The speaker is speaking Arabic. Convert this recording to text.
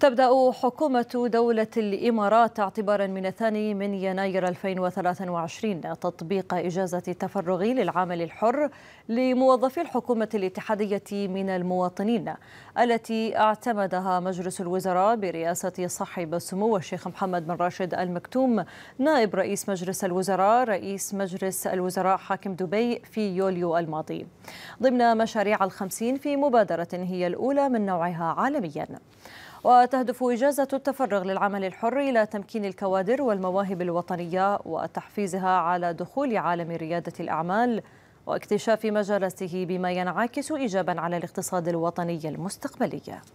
تبدأ حكومة دولة الإمارات اعتبارا من الثاني من يناير 2023 تطبيق إجازة التفرغ للعمل الحر لموظفي الحكومة الاتحادية من المواطنين التي اعتمدها مجلس الوزراء برئاسة صاحب السمو الشيخ محمد بن راشد المكتوم نائب رئيس مجلس الوزراء رئيس مجلس الوزراء حاكم دبي في يوليو الماضي ضمن مشاريع الخمسين في مبادرة هي الأولى من نوعها عالميا وتهدف إجازة التفرغ للعمل الحر إلى تمكين الكوادر والمواهب الوطنية وتحفيزها على دخول عالم ريادة الأعمال واكتشاف مجالاته بما ينعكس إيجابا على الاقتصاد الوطني المستقبلي